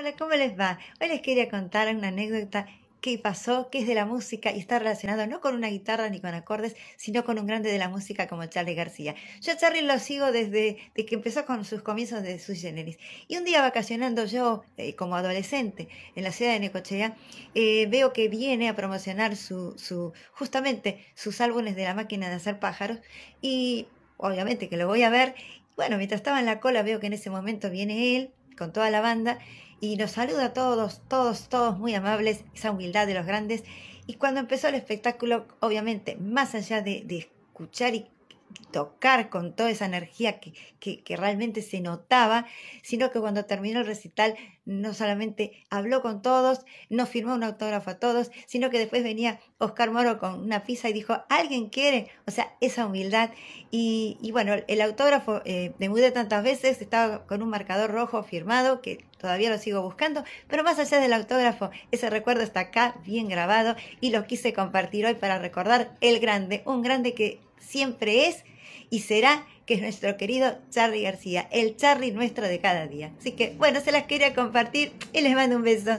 Hola, ¿cómo les va? Hoy les quería contar una anécdota que pasó, que es de la música y está relacionado no con una guitarra ni con acordes, sino con un grande de la música como Charlie García. Yo a Charlie lo sigo desde, que empezó con sus comienzos de sus generis. Y un día vacacionando yo, eh, como adolescente, en la ciudad de Necochea, eh, veo que viene a promocionar su, su, justamente sus álbumes de la máquina de hacer pájaros y obviamente que lo voy a ver. Bueno, mientras estaba en la cola veo que en ese momento viene él con toda la banda y nos saluda a todos, todos, todos muy amables, esa humildad de los grandes. Y cuando empezó el espectáculo, obviamente, más allá de, de escuchar y tocar con toda esa energía que, que, realmente se notaba, sino que cuando terminó el recital no solamente habló con todos, no firmó un autógrafo a todos, sino que después venía Oscar Moro con una pizza y dijo, ¿alguien quiere? O sea, esa humildad. Y, bueno, el autógrafo me eh, mudé tantas veces, estaba con un marcador rojo firmado, que todavía lo sigo buscando, pero más allá del autógrafo, ese recuerdo está acá bien grabado y lo quise compartir hoy para recordar el grande, un grande que siempre es y será que es nuestro querido Charlie García, el Charlie nuestro de cada día. Así que bueno, se las quería compartir y les mando un beso.